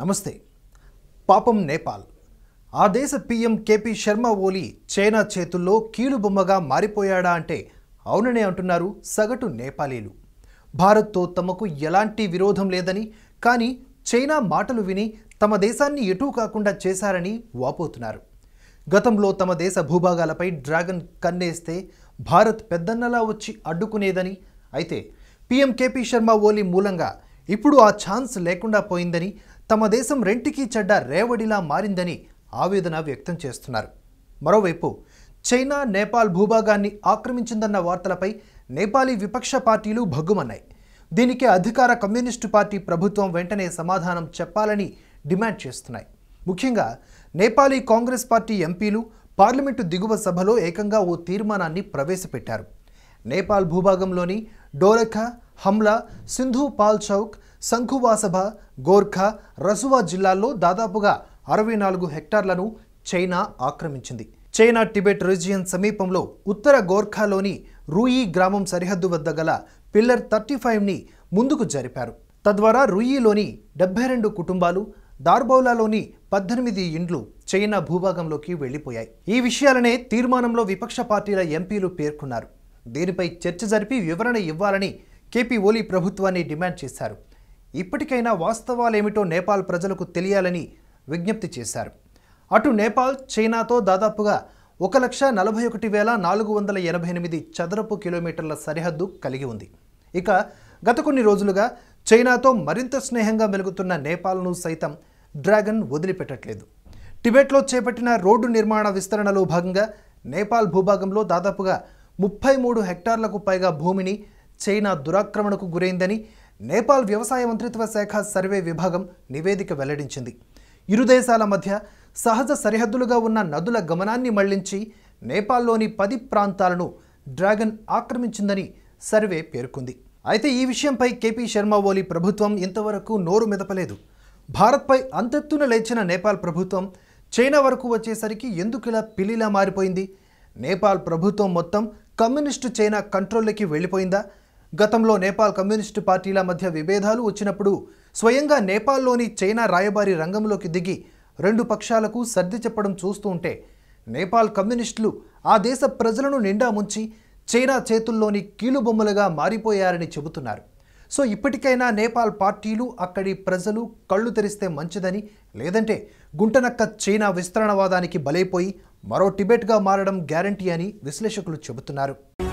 నమస్తే పాపం నేపాల్ ఆ దేశ PM KP Sharma Oli China చేతుల్లో కీలుబొమ్మగా మారిపోయాడా అంటే అవుననే అంటున్నారు సగటు నేపాలీలు భారత్తో తమకు ఎలాంటి విరోధం లేదని కానీ చైనా మాటలు విని తమ దేశాన్ని ఎటూ కాకుండా చేశారని వాపోతున్నారు గతంలో తమ దేశ భూభాగాలపై డ్రాగన్ కన్నేస్తే భారత్ పెద్దన్నలా వచ్చి అడ్డుకునేదని అయితే పీఎం కేపీ శర్మ ఓలీ మూలంగా ఇప్పుడు ఆ ఛాన్స్ లేకుండా పోయిందని తమ దేశం రెంటికి చెడ్డ రేవడిలా మారిందని ఆవేదన వ్యక్తం చేస్తున్నారు మరోవైపు చైనా నేపాల్ భూభాగాన్ని ఆక్రమించిందన్న వార్తలపై నేపాలీ విపక్ష పార్టీలు భగ్గుమన్నాయి దీనికి అధికార కమ్యూనిస్టు పార్టీ ప్రభుత్వం వెంటనే సమాధానం చెప్పాలని డిమాండ్ చేస్తున్నాయి ముఖ్యంగా నేపాలీ కాంగ్రెస్ పార్టీ ఎంపీలు పార్లమెంటు దిగువ సభలో ఏకంగా ఓ తీర్మానాన్ని ప్రవేశపెట్టారు నేపాల్ భూభాగంలోని డోరెఖ హమ్లా సింధు పాల్చౌక్ శంఖువాసభ గోర్ఖా రసువా జిల్లాల్లో దాదాపుగా అరవై నాలుగు హెక్టార్లను చైనా ఆక్రమించింది చైనా టిబెట్ రీజియన్ సమీపంలో ఉత్తర గోర్ఖాలోని రూయి గ్రామం సరిహద్దు వద్ద గల పిల్లర్ థర్టీ ఫైవ్ని ముందుకు జరిపారు తద్వారా రూయిలోని డెబ్బై రెండు కుటుంబాలు దార్బౌలాలోని పద్దెనిమిది ఇండ్లు చైనా భూభాగంలోకి వెళ్లిపోయాయి ఈ విషయాలనే తీర్మానంలో విపక్ష పార్టీల ఎంపీలు పేర్కొన్నారు దీనిపై చర్చ జరిపి వివరణ ఇవ్వాలని కేపీ ఓలీ ప్రభుత్వాన్ని డిమాండ్ చేశారు ఇప్పటికైనా వాస్తవాలేమిటో నేపాల్ ప్రజలకు తెలియాలని విజ్ఞప్తి చేశారు అటు నేపాల్ చైనాతో దాదాపుగా ఒక లక్ష నలభై ఒకటి వేల నాలుగు వందల ఎనభై ఎనిమిది చదరపు కిలోమీటర్ల సరిహద్దు కలిగి ఉంది ఇక గత కొన్ని రోజులుగా చైనాతో మరింత స్నేహంగా మెలుగుతున్న నేపాల్ను సైతం డ్రాగన్ వదిలిపెట్టట్లేదు టిబెట్లో చేపట్టిన రోడ్డు నిర్మాణ విస్తరణలో భాగంగా నేపాల్ భూభాగంలో దాదాపుగా ముప్పై మూడు హెక్టార్లకు పైగా భూమిని చైనా దురాక్రమణకు గురైందని నేపాల్ వ్యవసాయ మంత్రిత్వ శాఖ సర్వే విభాగం నివేదిక వెల్లడించింది ఇరు దేశాల మధ్య సహజ సరిహద్దులుగా ఉన్న నదుల గమనాన్ని మళ్లించి నేపాల్లోని పది ప్రాంతాలను డ్రాగన్ ఆక్రమించిందని సర్వే పేర్కొంది అయితే ఈ విషయంపై కేపీ శర్మ ఓలీ ప్రభుత్వం ఇంతవరకు నోరు మెదపలేదు భారత్పై అంతెత్తున లేచిన నేపాల్ ప్రభుత్వం చైనా వరకు వచ్చేసరికి ఎందుకు ఇలా పిల్లిలా మారిపోయింది నేపాల్ ప్రభుత్వం మొత్తం కమ్యూనిస్టు చైనా కంట్రోల్లోకి వెళ్ళిపోయిందా గతంలో నేపాల్ కమ్యూనిస్టు పార్టీల మధ్య విభేదాలు వచ్చినప్పుడు స్వయంగా నేపాల్లోని చైనా రాయబారి రంగంలోకి దిగి రెండు పక్షాలకు సర్ది చెప్పడం చూస్తూ ఉంటే నేపాల్ కమ్యూనిస్టులు ఆ దేశ ప్రజలను నిండా ముంచి చైనా చేతుల్లోని కీలుబొమ్మలుగా మారిపోయారని చెబుతున్నారు సో ఇప్పటికైనా నేపాల్ పార్టీలు అక్కడి ప్రజలు కళ్ళు తెరిస్తే మంచిదని లేదంటే గుంటనక్క చైనా విస్తరణవాదానికి బలైపోయి మరో టిబెట్గా మారడం గ్యారంటీ అని విశ్లేషకులు చెబుతున్నారు